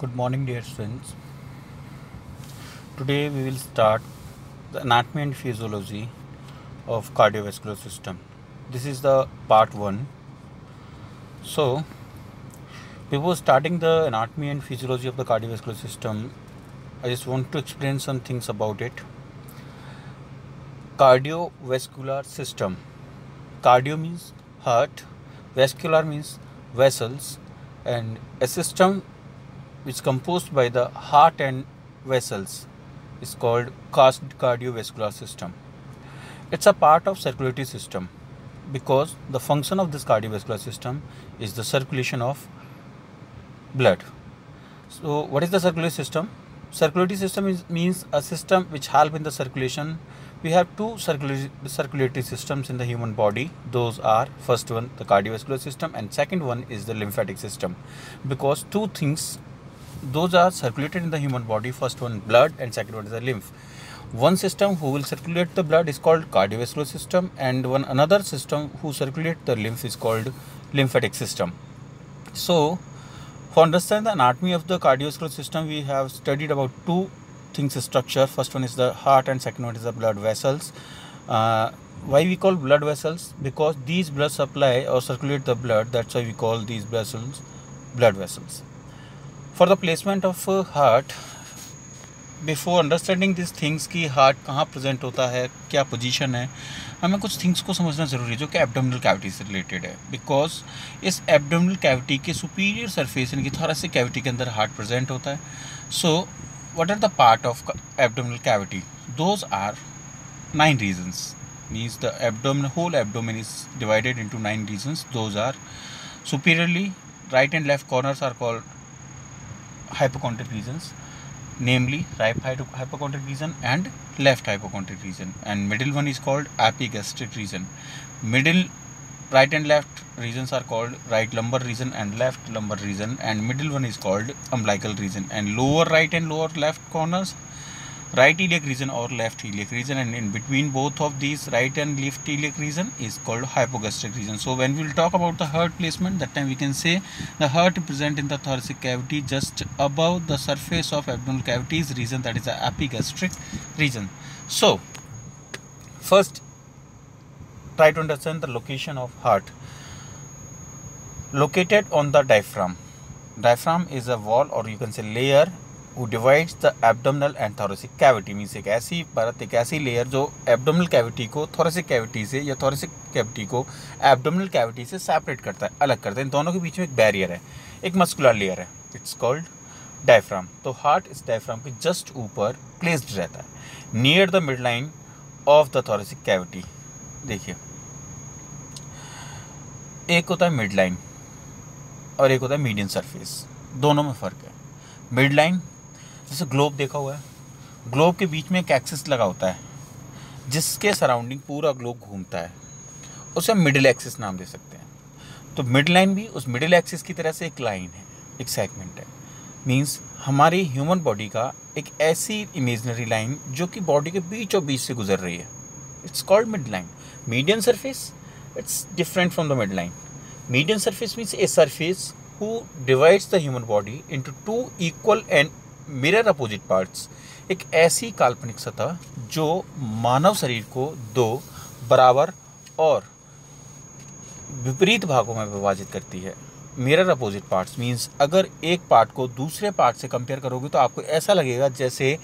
Good morning, dear students. Today we will start the anatomy and physiology of cardiovascular system. This is the part 1. So, before starting the anatomy and physiology of the cardiovascular system, I just want to explain some things about it. Cardiovascular system. Cardio means heart, vascular means vessels, and a system which is composed by the heart and vessels is called cardiovascular system. It's a part of circulatory system because the function of this cardiovascular system is the circulation of blood. So what is the circulatory system? Circulatory system is, means a system which help in the circulation. We have two circulatory systems in the human body. Those are first one the cardiovascular system and second one is the lymphatic system because two things those are circulated in the human body first one blood and second one is the lymph one system who will circulate the blood is called cardiovascular system and one another system who circulate the lymph is called lymphatic system so for understand the anatomy of the cardiovascular system we have studied about two things structure first one is the heart and second one is the blood vessels uh, why we call blood vessels because these blood supply or circulate the blood that's why we call these vessels blood vessels for the placement of heart before understanding this things कि heart कहाँ present होता है क्या position है हमें कुछ things को समझना ज़रूरी है जो कि एबडोमिनल कैविटी से रिलेटेड है बिकॉज इस एबडोमिनल कैविटी के सुपीरियर सरफेस यानी कि थोरसिक कैविटी के अंदर हार्ट प्रेजेंट होता है so what are the part of abdominal cavity those are nine regions means the abdomen whole abdomen is divided into nine regions those are superiorly right and left corners are called hypochondric regions namely right hypochondric region and left hypochondric region and middle one is called epigastric region middle right and left regions are called right lumbar region and left lumbar region and middle one is called umbilical region and lower right and lower left corners right iliac region or left iliac region and in between both of these right and left iliac region is called hypogastric region so when we will talk about the heart placement that time we can say the heart present in the thoracic cavity just above the surface of abdominal cavity is region that is the epigastric region so first try to understand the location of heart located on the diaphragm diaphragm is a wall or you can say layer वो divides the abdominal and thoracic cavity means एक ऐसी परत एक ऐसी layer जो abdominal cavity को thoracic cavity से या थोरेसिक कैविटी को एबडोमिनल कैविटी से सेपरेट करता है अलग करता है इन दोनों के बीच में एक बैरियर है एक मस्कुलर लेयर है इट्स कॉल्ड डायफ्राम तो हार्ट इस डायफ्राम के जस्ट ऊपर प्लेस्ड रहता है near the mid line of the thoracic cavity देखिए एक होता है मिड लाइन और एक होता है मीडियम सरफेस दोनों में फ़र्क है मिड लाइन जैसे ग्लोब देखा हुआ है ग्लोब के बीच में एक एक्सिस लगा होता है जिसके सराउंडिंग पूरा ग्लोब घूमता है उसे हम मिडिल एक्सिस नाम दे सकते हैं तो मिड लाइन भी उस मिडिल एक्सिस की तरह से एक लाइन है एक सेगमेंट है मीन्स हमारी ह्यूमन बॉडी का एक ऐसी इमेजनरी लाइन जो कि बॉडी के बीचों बीच से गुजर रही है it's called mid line medium surface it's different from the mid line medium surface means a surface who divides the human body into two equal and mirror opposite parts एक ऐसी काल्पनिक सतह जो मानव शरीर को दो बराबर और विपरीत भागों में विभाजित करती है मिरर अपोजिट पार्ट्स मींस अगर एक पार्ट को दूसरे पार्ट से कंपेयर करोगे तो आपको ऐसा लगेगा जैसे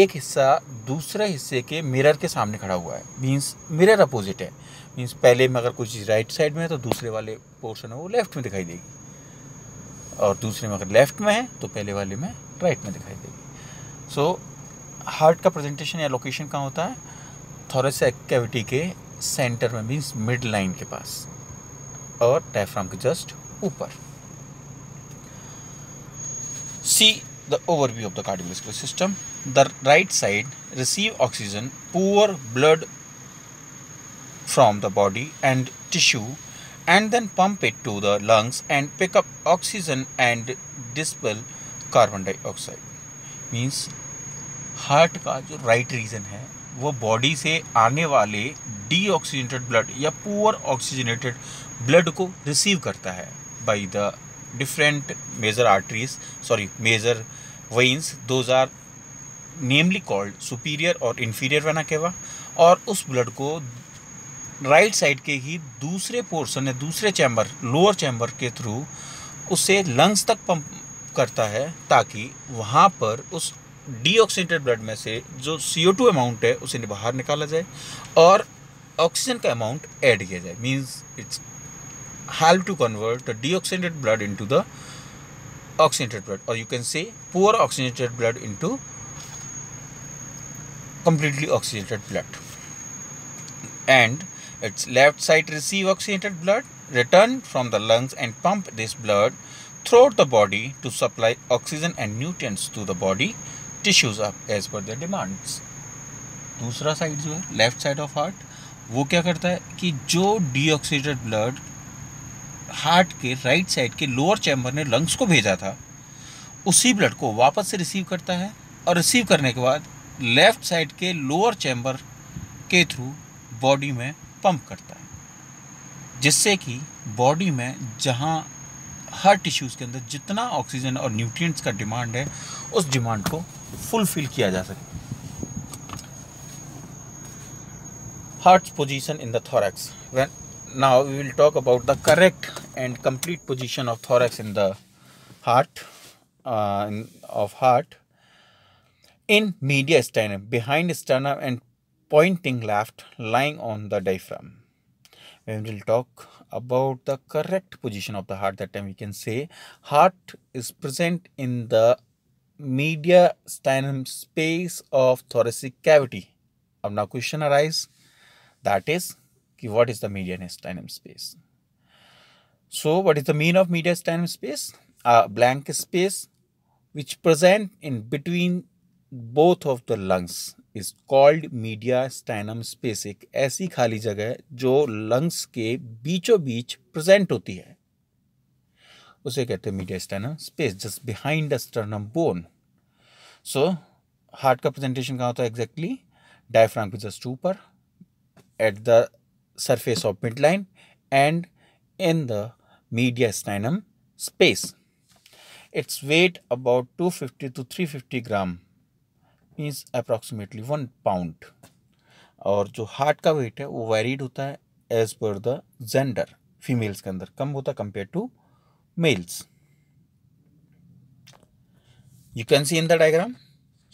एक हिस्सा दूसरे हिस्से के मिरर के सामने खड़ा हुआ है मींस मिरर अपोजिट है मींस पहले में अगर कुछ राइट साइड में है तो दूसरे वाले पोर्शन है वो लेफ्ट में दिखाई देगी और दूसरे में अगर लेफ्ट में है तो पहले वाले में राइट में दिखाई देगी सो so, हार्ट का प्रेजेंटेशन या लोकेशन कहाँ होता है थोड़े से कैविटी के सेंटर में मीन्स मिड लाइन के पास और टैफ्राम के जस्ट ऊपर see the overview of the cardiovascular system the right side receive oxygen poor blood from the body and tissue and then pump it to the lungs and pick up oxygen and dispel carbon dioxide means heart का जो right reason है वो body से आने वाले deoxygenated blood या poor oxygenated blood को receive करता है by the different major arteries sorry major veins those are namely called superior और इन्फीरियर वेना केवा और उस ब्लड को राइट साइड के ही दूसरे पोर्शन या दूसरे चैम्बर लोअर चैम्बर के थ्रू उसे लंग्स तक पंप करता है ताकि वहाँ पर उस डीऑक्सीडेटेड ब्लड में से जो सी ओ टू अमाउंट है उसे बाहर निकाला जाए और ऑक्सीजन का अमाउंट ऐड किया जाए means it's help to convert the deoxidated blood into the oxygenated blood और you can say poor oxygenated blood into completely oxygenated blood and Its left side receive oxygenated blood, return from the lungs and pump this blood throughout the body to supply oxygen and nutrients to the body tissues up as per the demands. dusra side jo है left side of heart वो क्या करता है कि जो deoxidated blood heart के right side के lower chamber ने लंग्स को भेजा था उसी ब्लड को वापस से रिसीव करता है और रिसीव करने के बाद लेफ्ट साइड के लोअर चैम्बर के थ्रू बॉडी में पंप करता है जिससे कि बॉडी में जहाँ हर टिश्यूज़ के अंदर जितना ऑक्सीजन और न्यूट्रिएंट्स का डिमांड है उस डिमांड को फुलफिल किया जा सके heart position in the thorax when now we will talk about the correct and complete position of thorax in the heart of heart in mediastinum behind sternum and pointing left lying on the diaphragm. When we will talk about the correct position of the heart that time we can say heart is present in the media sternum space of thoracic cavity. अब now question arise that is कि what is the median sternum space. So what is the mean of median sternum space? A blank space which present in between both of the lungs is called mediastinum space एक ऐसी खाली जगह जो lungs के बीचों बीच present होती है उसे कहते हैं mediastinum space just behind the sternum bone so heart का प्रेजेंटेशन कहाँ होता है एग्जैक्टली डायफ्राम के जस्ट ऊपर at the surface of mid line and in the mediastinum space its weight about two fifty to three fifty gram means approximately one pound और जो heart का wait है वो वेरीड होता है as per the gender females के अंदर कम होता है compare to males you can see in the diagram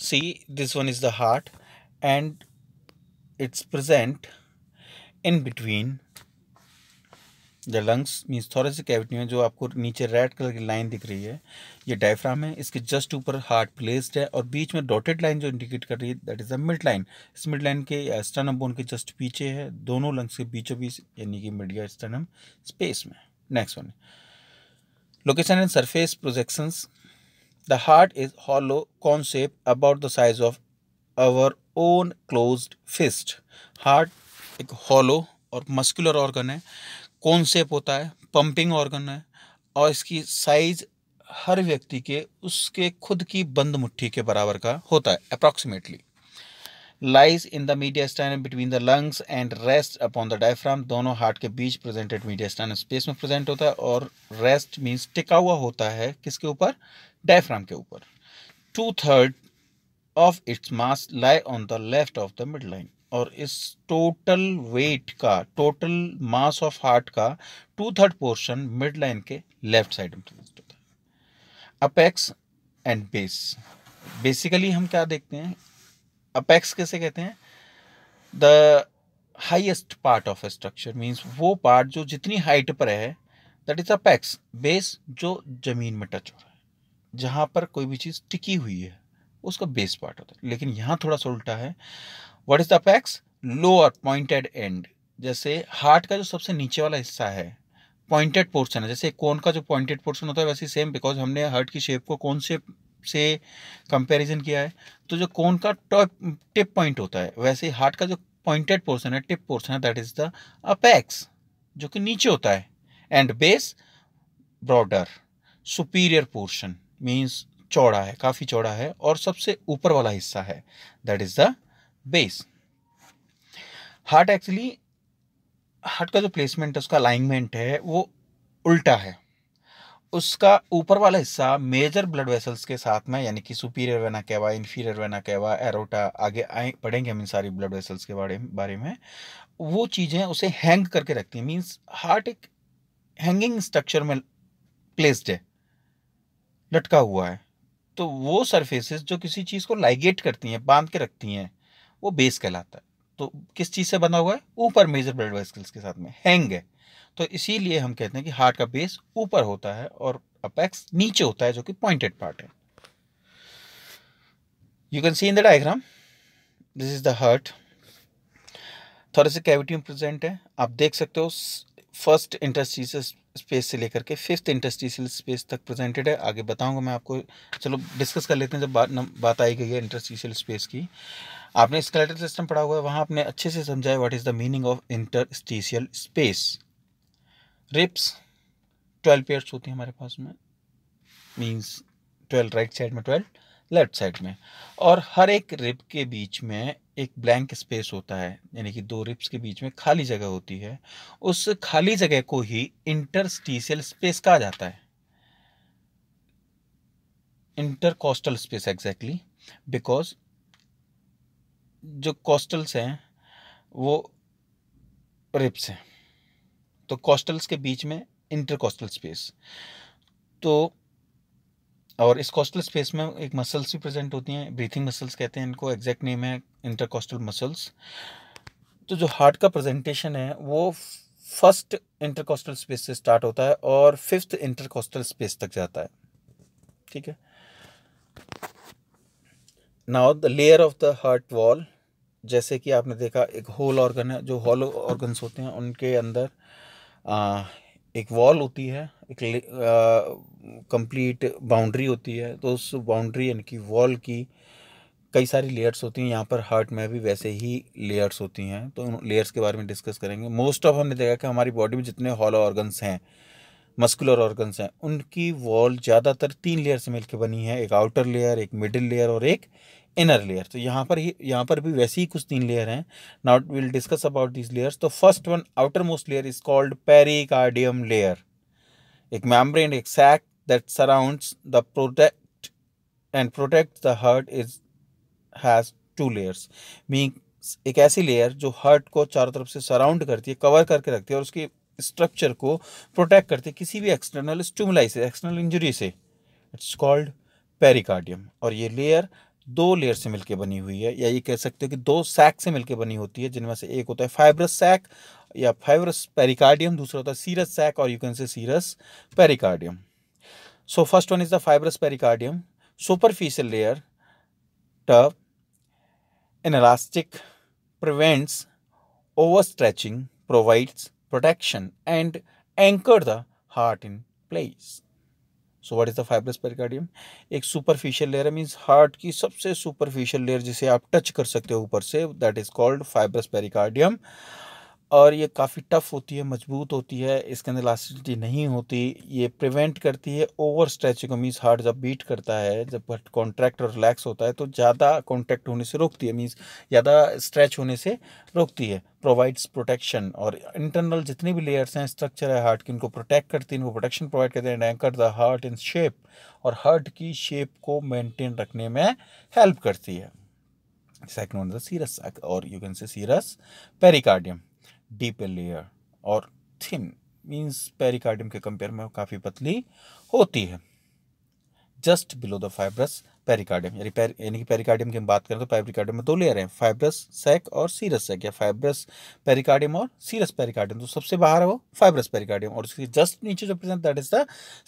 see this one is the heart and it's present in between the lungs means thoracic cavity में जो आपको नीचे रेड कलर की लाइन दिख रही है ये डायफ्राम है इसके जस्ट ऊपर हार्ट प्लेस्ड है और बीच में डॉटेड लाइन जो इंडिकेट कर रही है that is the mid line इस मिड लाइन के स्टनम बोन के जस्ट पीछे है दोनों लंग्स के बीचों बीच यानी कि मिडिया स्टनम स्पेस में next one location and surface projections the heart is hollow concept about the size of our own close fist heart एक हॉलो और मस्कुलर ऑर्गन है कौन सेप होता है पंपिंग ऑर्गन है और इसकी साइज हर व्यक्ति के उसके खुद की बंद मुट्ठी के बराबर का होता है approximately lies in the mediastinum between the lungs and rest upon the diaphragm दोनों हार्ट के बीच प्रेजेंटेड मीडिया स्टैंड स्पेस में प्रेजेंट होता है और रेस्ट मीन्स टिका हुआ होता है किसके ऊपर डायफ्राम के ऊपर two third of its mass lie on the left of the mid line और इस टोटल वेट का टोटल मास ऑफ हार्ट का two third portion mid line के लेफ्ट साइड में प्रेजेंट होता है अपेक्स एंड बेस बेसिकली हम क्या देखते हैं अपेक्स कैसे कहते हैं the highest part of structure means वो पार्ट जो जितनी हाइट पर है दैट इज अपेक्स बेस जो जमीन में टच हो रहा है जहाँ पर कोई भी चीज़ टिकी हुई है उसका बेस पार्ट होता है लेकिन यहाँ थोड़ा सा उल्टा है what is the apex lower pointed end जैसे हार्ट का जो सबसे नीचे वाला हिस्सा है पॉइंटेड पोर्शन है जैसे कोन का जो पॉइंटेड पोर्शन होता है वैसे सेम बिकॉज हमने हार्ट की शेप को कौन से से कंपैरिजन किया है तो जो कोन का टॉप टिप पॉइंट होता है वैसे हार्ट का जो पॉइंटेड पोर्शन है टिप पोर्शन है दैट इज द अपेक्स जो कि नीचे होता है and base broader superior portion means चौड़ा है काफ़ी चौड़ा है और सबसे ऊपर वाला हिस्सा है that is the base heart actually heart का जो प्लेसमेंट है उसका अलाइनमेंट है वो उल्टा है उसका ऊपर वाला हिस्सा मेजर ब्लड वेसल्स के साथ में यानी कि superior vena cava inferior vena cava aorta आगे आए पढ़ेंगे हम इन सारी ब्लड वेसल्स के बारे बारे में वो चीज़ें उसे हैंग करके रखती हैं मीन्स हार्ट एक हैंगिंग स्ट्रक्चर में प्लेस्ड है लटका हुआ है तो वो सरफेसेस जो किसी चीज़ को लाइगेट करती हैं बांध के रखती हैं वो बेस कहलाता है तो किस चीज़ से बना हुआ है ऊपर मेजर ब्लड वेसल्स के साथ में हैंग है तो इसीलिए हम कहते हैं कि हार्ट का बेस ऊपर होता है और अपेक्स नीचे होता है जो कि पॉइंटेड पार्ट है you can see in the diagram this is the heart थोड़े से कैविटी में प्रेजेंट है आप देख सकते हो फर्स्ट इंटरस्टीस स्पेस से लेकर के फिफ्थ इंटरस्टिशियल स्पेस तक प्रेजेंटेड है आगे बताऊंगा मैं आपको चलो डिस्कस कर लेते हैं जब बात बात आई गई है इंटरस्टीशियल स्पेस की आपने स्केलेटल सिस्टम पढ़ा हुआ है वहाँ आपने अच्छे से समझाया what is the meaning of interstitial space ribs twelve pairs होती हैं हमारे पास में मीन्स ट्वेल्व राइट साइड में ट्वेल्व लेफ्ट साइड में और हर एक रिप के बीच में एक ब्लैंक स्पेस होता है यानी कि दो रिप्स के बीच में खाली जगह होती है उस खाली जगह को ही इंटरस्टीशियल स्पेस कहा जाता है इंटरकोस्टल स्पेस एग्जैक्टली बिकॉज जो कोस्टल्स हैं वो रिप्स हैं तो कोस्टल्स के बीच में इंटरकोस्टल स्पेस तो और इस कोस्टल स्पेस में एक मसल्स भी प्रेजेंट होती हैं ब्रीथिंग मसल्स कहते हैं इनको एग्जैक्ट नेम है इंटरकोस्टल मसल्स तो जो हार्ट का प्रेजेंटेशन है वो फर्स्ट इंटरकोस्टल स्पेस से स्टार्ट होता है और फिफ्थ इंटरकोस्टल स्पेस तक जाता है ठीक है now the layer of the heart wall जैसे कि आपने देखा एक होल ऑर्गन है जो होल ऑर्गन्स होते हैं उनके अंदर आ, एक वॉल होती है एक कंप्लीट बाउंड्री होती है तो उस बाउंड्री यानी कि वॉल की कई सारी लेयर्स होती हैं यहाँ पर हार्ट में भी वैसे ही लेयर्स होती हैं तो उन लेयर्स के बारे में डिस्कस करेंगे मोस्ट ऑफ हमने देखा कि हमारी बॉडी में जितने हॉलो ऑर्गन्स हैं मस्कुलर ऑर्गन्स हैं उनकी वॉल ज़्यादातर तीन लेयर से मिलकर बनी है एक आउटर लेयर एक मिडिल लेयर और एक इनर लेयर तो यहाँ पर ही यहाँ पर भी वैसे ही कुछ तीन लेयर हैं now we will discuss about this layers तो first one outer most layer is called pericardium layer एक मैम्ब्रेन एक sac that surround the protect and protect the heart is has two layers mean एक ऐसी layer जो hurt को चारों तरफ से सराउंड करती है कवर करके रखती है और उसकी स्ट्रक्चर को प्रोटेक्ट करते किसी भी एक्सटर्नल स्टूमलाई से एक्सटर्नल इंजरी से इट्स कॉल्ड पेरिकार्डियम और ये लेयर दो लेयर से मिलके बनी हुई है या ये कह सकते हो कि दो सैक से मिलके बनी होती है जिनमें से एक होता है फाइब्रस सैक या फाइब्रस पेरिकार्डियम दूसरा होता है सीरस सैक और you can say serous pericardium so first one is the fibrous pericardium superficial superficial layer tough prevents over stretching provides protection and anchor the heart in place. So what is the fibrous pericardium एक superficial layer है means heart की सबसे superficial layer जिसे आप touch कर सकते हो ऊपर से that is called fibrous pericardium और ये काफ़ी टफ़ होती है मजबूत होती है इसके अंदर इलास्टिसिटी नहीं होती ये प्रिवेंट करती है ओवर स्ट्रेचिंग मीन्स हार्ट जब बीट करता है जब कॉन्ट्रैक्ट और रिलैक्स होता है तो ज़्यादा कॉन्ट्रैक्ट होने से रोकती है मीन्स ज़्यादा स्ट्रेच होने से रोकती है प्रोवाइड्स प्रोटेक्शन और इंटरनल जितने भी लेयर्स हैं स्ट्रक्चर है हार्ट की उनको प्रोटेक्ट करती है वो प्रोटेक्शन प्रोवाइड करते हैं anchor the heart in shape और हार्ट की शेप को मेंटेन रखने में हेल्प करती है second वन द सीरस और you can say serous pericardium deeper layer और थिन मीन्स पेरिकार्डियम के कंपेयर में काफ़ी पतली होती है just below the fibrous pericardium यानी यानी कि पेरिकार्डियम की हम बात करें तो पेरिकार्डियम में दो लेयर हैं फाइब्रस सैक और सीरस सैक या फाइब्रस पेरिकार्डियम और सीरस पेरिकार्डियम तो सबसे बाहर है वो फाइब्रस पेरिकार्डियम और उसके जस्ट नीचे जो present that is the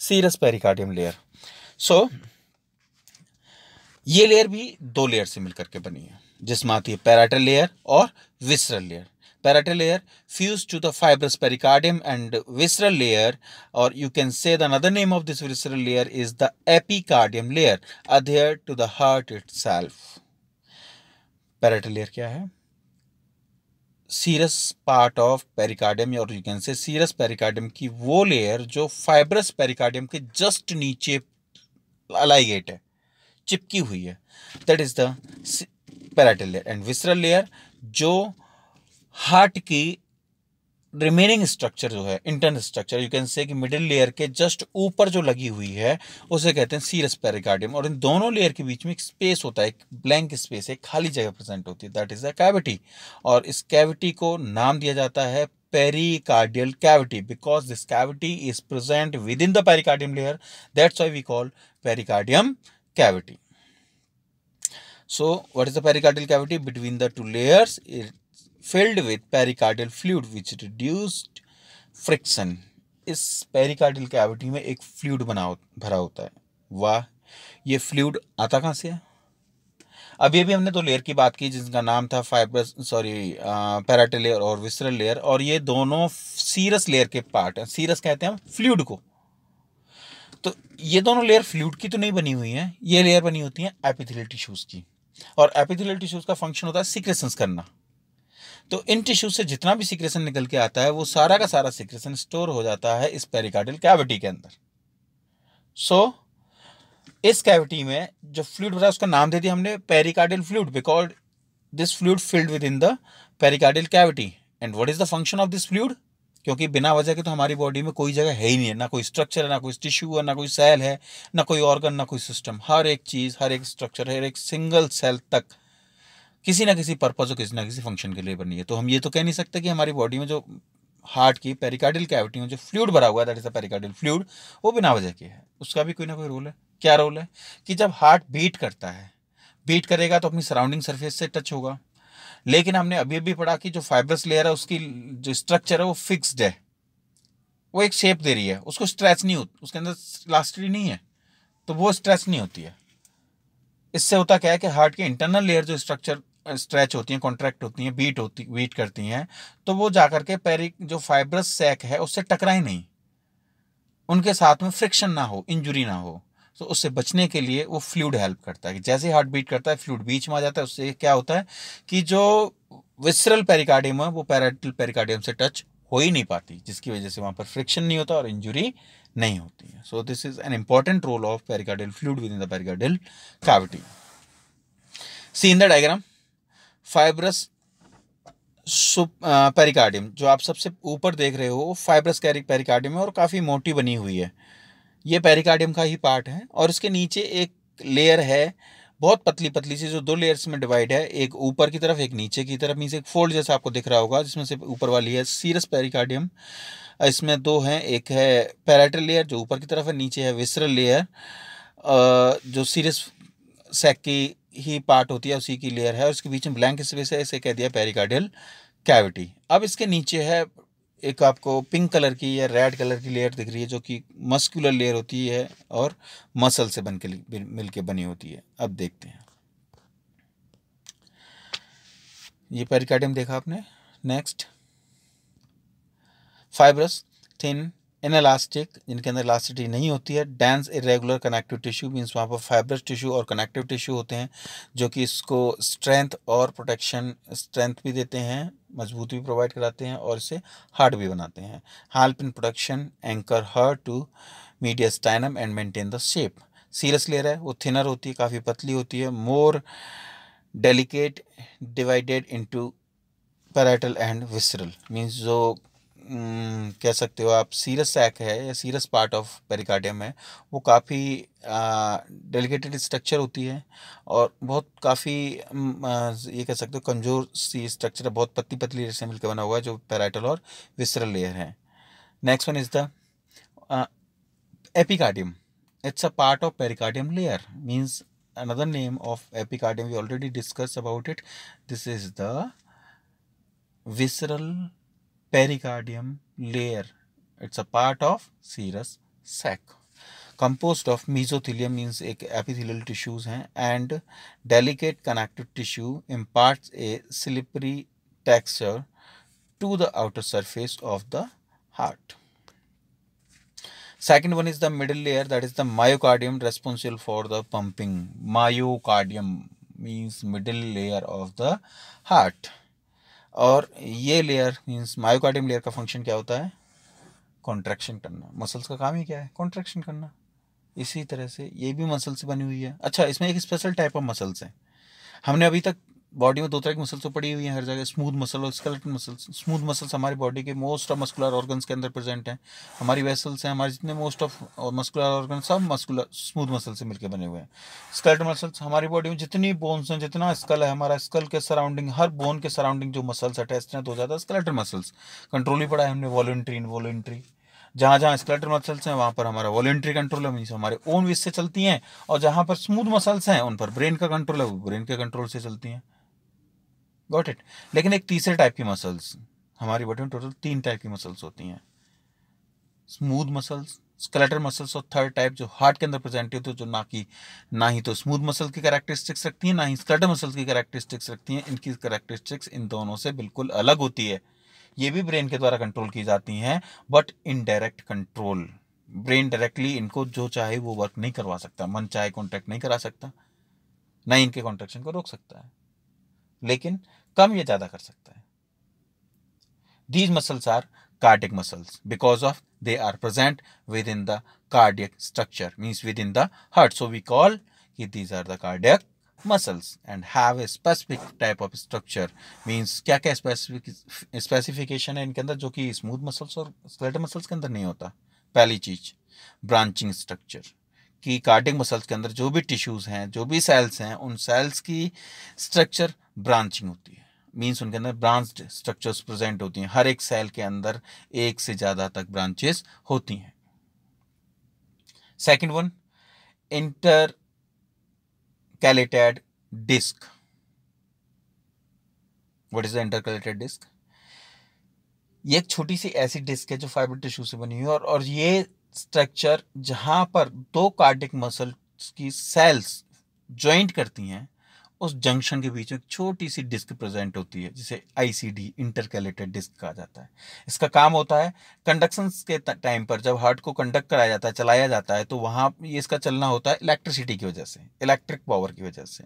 serous pericardium layer so ये लेयर भी दो लेयर से मिलकर के बनी है जिसमें आती है पैराटल लेयर और visceral layer parietal layer fused to the fibrous pericardium and visceral layer or you can say the another name of this visceral layer is the epicardium layer adhere to the heart itself. Parietal layer kya hai serous part of pericardium और you can say serous pericardium की वो layer जो fibrous pericardium के just नीचे अलाइगेट है चिपकी हुई है that is the parietal layer and visceral layer जो हार्ट की रिमेनिंग स्ट्रक्चर जो है इंटरनल स्ट्रक्चर यू कैन से कि मिडिल लेयर के जस्ट ऊपर जो लगी हुई है उसे कहते हैं सीरस पेरिकार्डियम और इन दोनों लेयर के बीच में एक स्पेस होता है एक ब्लैंक स्पेस एक खाली जगह प्रेजेंट होती है दैट इज अ कैविटी और इस कैविटी को नाम दिया जाता है pericardial cavity because this cavity is present within the pericardium layer that's why we call pericardium cavity so what is the pericardial cavity between the two layers it filled with pericardial fluid which reduced friction इस pericardial cavity में एक fluid बना भरा होता है वाह ये fluid आता कहाँ से है अभी अभी हमने दो तो लेयर की बात की जिसका नाम था फाइबर सॉरी पैराटे लेयर और विसरल लेयर और ये दोनों सीरस लेयर के पार्ट हैं सीरस कहते हैं हम फ्लूड को तो ये दोनों लेयर फ्लूड की तो नहीं बनी हुई हैं ये लेयर बनी होती हैं एपिथिलियल टिश्यूज़ की और एपिथिलियल टिश्यूज़ का फंक्शन होता है सिक्रेशंस करना तो इन टिश्यू से जितना भी सिक्रेशन निकल के आता है वो सारा का सारा सिक्रेशन स्टोर हो जाता है इस पेरिकार्डियल कैविटी के अंदर सो so, इस कैविटी में जो फ्लूड है उसका नाम दे दिया हमने pericardial fluid because this fluid filled within the pericardial cavity and what is the function of this fluid क्योंकि बिना वजह के तो हमारी बॉडी में कोई जगह है ही नहीं है ना कोई स्ट्रक्चर है ना कोई टिश्यू है ना कोई सेल है ना कोई ऑर्गन ना कोई सिस्टम हर एक चीज़ हर एक स्ट्रक्चर हर एक सिंगल सेल तक किसी ना किसी पर्पज़ और किसी ना किसी फंक्शन के लिए बनी है तो हम ये तो कह नहीं सकते कि हमारी बॉडी में जो हार्ट की पेरिकार्डियल कैविटी में जो फ्लूड भरा हुआ है that is a pericardial fluid वो बिना वजह की है उसका भी कोई ना कोई रोल है क्या रोल है कि जब हार्ट बीट करता है बीट करेगा तो अपनी सराउंडिंग सरफेस से टच होगा लेकिन हमने अभी अभी पढ़ा कि जो फाइब्रस लेयर है उसकी जो स्ट्रक्चर है वो फिक्स्ड है वो एक शेप दे रही है उसको स्ट्रेच नहीं होती उसके अंदर लास्टरी नहीं है तो वो स्ट्रेच नहीं होती है इससे होता क्या है कि हार्ट के इंटरनल लेयर जो स्ट्रक्चर स्ट्रेच होती हैं कॉन्ट्रैक्ट होती हैं बीट होती बीट करती हैं तो वो जा के जो फाइब्रस सैक है उससे टकराए नहीं उनके साथ में फ्रिक्शन ना हो इंजुरी ना हो तो उससे बचने के लिए वो फ्लूड हेल्प करता है जैसे हार्ट बीट करता है फ्लूड बीच में आ जाता है उससे क्या होता है कि जो विसरल पेरिकार्डियम है वो पैराटल पेरिकार्डियम से टच हो ही नहीं पाती जिसकी वजह से वहाँ पर फ्रिक्शन नहीं होता और इंजुरी नहीं होती है so this is an important role of pericardial fluid within the pericardial cavity see in the diagram fibrous pericardium uh, जो आप सबसे ऊपर देख रहे हो फाइब्रस पेरिकार्डियम है और काफ़ी मोटी बनी हुई है ये पेरिकार्डियम का ही पार्ट है और इसके नीचे एक लेयर है बहुत पतली पतली सी जो दो लेयर्स में डिवाइड है एक ऊपर की तरफ एक नीचे की तरफ नीचे एक फोल्ड जैसा आपको दिख रहा होगा जिसमें से ऊपर वाली है सीरस पेरिकार्डियम इसमें दो हैं एक है पैराटल लेयर जो ऊपर की तरफ है नीचे है विसरल लेयर uh, जो सीरस सैक की ही पार्ट होती है उसी की लेयर है उसके बीच में ब्लैंक स्पेस है इसे कह दिया पेरिकार्डियल कैविटी अब इसके नीचे है एक आपको पिंक कलर की या रेड कलर की लेयर दिख रही है जो कि मस्कुलर लेयर होती है और मसल से बन के मिल के बनी होती है अब देखते हैं ये पेरिकार्डियम देखा आपने नेक्स्ट फाइबरस थिन इनलास्टिक जिनके अंदर इलास्टिटी नहीं होती है dense irregular connective tissue means वहाँ पर फाइब्रस टिश्यू और कनेक्टिव टिश्यू होते हैं जो कि इसको स्ट्रेंथ और प्रोटेक्शन स्ट्रेंथ भी देते हैं मजबूती भी प्रोवाइड कराते हैं और इसे हार्ड भी बनाते हैं हेल्प इन प्रोटेक्शन एंकर हर to mediastinum and maintain the shape serous layer है वो थिनर होती है काफ़ी पतली होती है more delicate divided into parietal and visceral means जो कह सकते हो आप सीरस सैक है या सीरस पार्ट ऑफ पेरिकार्डियम है वो काफ़ी डेलिकेटेड स्ट्रक्चर होती है और बहुत काफ़ी ये कह सकते हो कमज़ोर सी स्ट्रक्चर है बहुत पतली पतली रेट से मिलकर बना हुआ है जो पैराइटल और विसरल लेयर है next one is the epicardium it's a part of pericardium layer means another name of epicardium we already discuss about it this is the visceral pericardium layer. It's a part of serous sac. Composed of mesothelium means epithelial tissues and delicate connective tissue imparts a slippery texture to the outer surface of the heart. Second one is the middle layer that is the myocardium responsible for the pumping. Myocardium means middle layer of the heart. और ये layer means myocardium layer का function क्या होता है contraction करना muscles का काम ही क्या है कॉन्ट्रैक्शन करना इसी तरह से ये भी मसल से बनी हुई है अच्छा इसमें एक स्पेशल टाइप ऑफ मसल्स हैं हमने अभी तक बॉडी में दो तरह की मसल्स तो पड़ी हुई हैं हर जगह स्मूथ मसल और स्केलेटन मसल्स स्मूथ मसल्स हमारी बॉडी के मोस्ट ऑफ मस्कुलर ऑर्गन्स के अंदर प्रेजेंट हैं हमारी वेसल्स हैं हमारे जितने मोस्ट ऑफ मस्कुलर ऑर्गन सब मस्कुलर स्मूथ मसल से मिलकर बने हुए हैं स्केलेटन मसल्स हमारी बॉडी में जितनी बोन्स हैं जितना स्कल है हमारा स्कल के सराउंडिंग हर बोन के सराउंडिंग जो मसल्स अटैच हैं तो ज़्यादा स्केलेटन मसल्स कंट्रोल ही पड़ा है हमने वॉलेंट्री इन वॉलेंट्री जहाँ जहाँ स्केलेटन मसल्स हैं वहाँ पर हमारा वॉलेंट्री कंट्रोल है हमारे ओन विस से चलती हैं और जहाँ पर स्मूथ मसल्स हैं उन पर ब्रेन का कंट्रोल है वो ब्रेन के कंट्रोल से चलती हैं गॉट इट लेकिन एक तीसरे टाइप की मसल्स हमारी बॉडी में टोटल तीन टाइप की मसल्स होती हैं स्मूथ मसल्स स्केलेटर मसल्स और थर्ड टाइप जो हार्ट के अंदर प्रेजेंट होती है जो ना कि ना ही तो स्मूथ मसल की कैरेक्टरिस्टिक्स रखती हैं ना ही स्केलेटर मसल्स की कैरेक्टरिस्टिक्स रखती हैं इनकी कैरेक्टरिस्टिक्स इन दोनों से बिल्कुल अलग होती है ये भी ब्रेन के द्वारा कंट्रोल की जाती हैं but indirect control brain directly इनको जो चाहे वो वर्क नहीं करवा सकता मन चाहे कॉन्ट्रैक्ट नहीं करा सकता ना इनके कॉन्ट्रेक्शन को रोक सकता है लेकिन कम या ज्यादा कर सकता है these muscles are cardiac muscles because of they are present within the cardiac structure means within the heart so we call कि these are the cardiac muscles and have a specific type of structure means क्या क्या specific specification है इनके अंदर जो कि smooth muscles और skeletal muscles के अंदर नहीं होता पहली चीज ब्रांचिंग स्ट्रक्चर की कार्डिक मसल्स के अंदर जो भी टिश्यूज़ हैं जो भी सेल्स हैं उन सेल्स की स्ट्रक्चर ब्रांचिंग होती है मींस उनके अंदर ब्रांच्ड स्ट्रक्चर्स प्रेजेंट होती हैं हर एक सेल के अंदर एक से ज़्यादा तक ब्रांचेस होती हैं second one intercalated disc what is the intercalated disc ये एक छोटी सी ऐसी डिस्क है जो फाइबर टिश्यू से बनी हुई है और, और ये स्ट्रक्चर जहाँ पर दो कार्डिक मसल्स की सेल्स ज्वाइंट करती हैं उस जंक्शन के बीच में छोटी सी डिस्क प्रेजेंट होती है जिसे आईसीडी इंटरकैलेटेड डिस्क कहा जाता है इसका काम होता है कंडक्शन के टाइम पर जब हार्ट को कंडक्ट कराया जाता है चलाया जाता है तो वहाँ ये इसका चलना होता है इलेक्ट्रिसिटी की वजह से इलेक्ट्रिक पावर की वजह से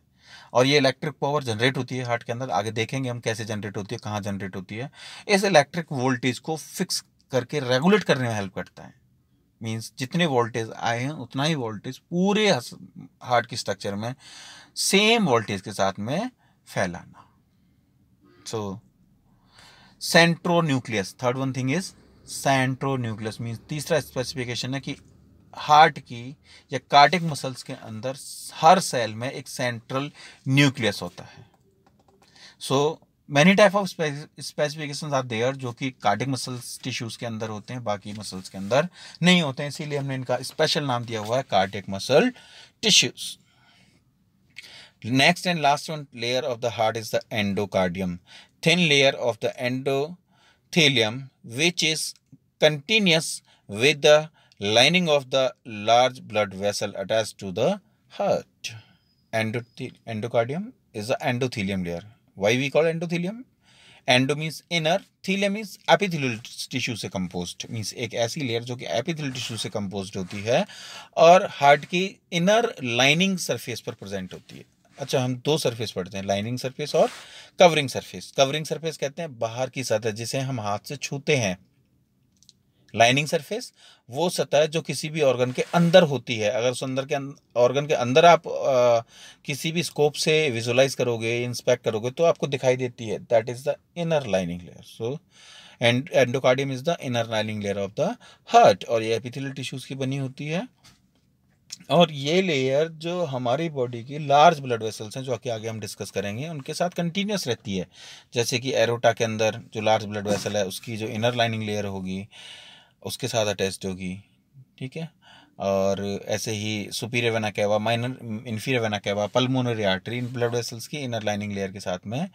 और ये इलेक्ट्रिक पावर जनरेट होती है हार्ट के अंदर आगे देखेंगे हम कैसे जनरेट होती है कहाँ जनरेट होती है इस इलेक्ट्रिक वोल्टेज को फिक्स करके रेगुलेट करने में हेल्प करता है मीन्स जितने वोल्टेज आए हैं उतना ही वोल्टेज पूरे हार्ट के स्ट्रक्चर में सेम वोल्टेज के साथ में फैलाना so central nucleus third one thing is central nucleus means तीसरा स्पेसिफिकेशन है कि हार्ट की या कार्टिक मसल्स के अंदर हर सेल में एक सेंट्रल न्यूक्लियस होता है so so, many type of specification are there जो कि कार्डिक मसल्स टिश्यूज के अंदर होते हैं बाकी मसल्स के अंदर नहीं होते हैं इसीलिए हमने इनका स्पेशल नाम दिया हुआ है cardiac muscle tissues next and last one layer of the heart is the endocardium thin layer of the endothelium which is continuous with the lining of the large blood vessel attach to the heart endo endocardium is the endothelium layer Why we call endothelium? Endo means inner थीले means epithelial tissue से composed means एक ऐसी layer जो कि epithelial tissue से compost होती है और हार्ट की इनर लाइनिंग सरफेस पर प्रेजेंट होती है अच्छा हम दो सरफेस पढ़ते हैं लाइनिंग सरफेस और कवरिंग सरफेस कवरिंग सरफेस कहते हैं बाहर की सतह जिसे हम हाथ से छूते हैं लाइनिंग सरफेस वो सतह जो किसी भी ऑर्गन के अंदर होती है अगर उस अंदर के ऑर्गन अं-, के अंदर आप आ, किसी भी स्कोप से विजुलाइज करोगे इंस्पेक्ट करोगे तो आपको दिखाई देती है that is the inner lining layer so and endocardium is the inner lining layer of the heart और ये एपिथेलियल टिश्यूज़ की बनी होती है और ये लेयर जो हमारी बॉडी की लार्ज ब्लड वेसल्स हैं जो कि आगे हम डिस्कस करेंगे उनके साथ कंटिन्यूस रहती है जैसे कि एरोटा के अंदर जो लार्ज ब्लड वेसल है उसकी जो इनर लाइनिंग लेयर होगी उसके साथ अटेस्ट होगी ठीक है और ऐसे ही superior vena cava minor inferior vena cava pulmonary artery इन ब्लड वेसल्स की इनर लाइनिंग लेयर के साथ में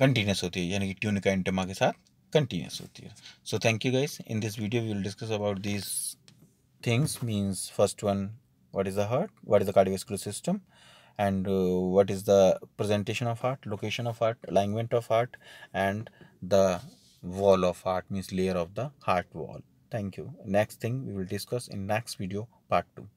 कंटिन्यूस होती है यानी कि ट्यूनिका इंटमा के साथ कंटिन्यूस होती है so thank you guys in this video we will discuss about this things means first one what is the heart what is the cardiovascular system and uh, is the presentation of heart location of heart heart of heart and the wall of heart means layer of the heart wall thank you next thing we will discuss in next video part 2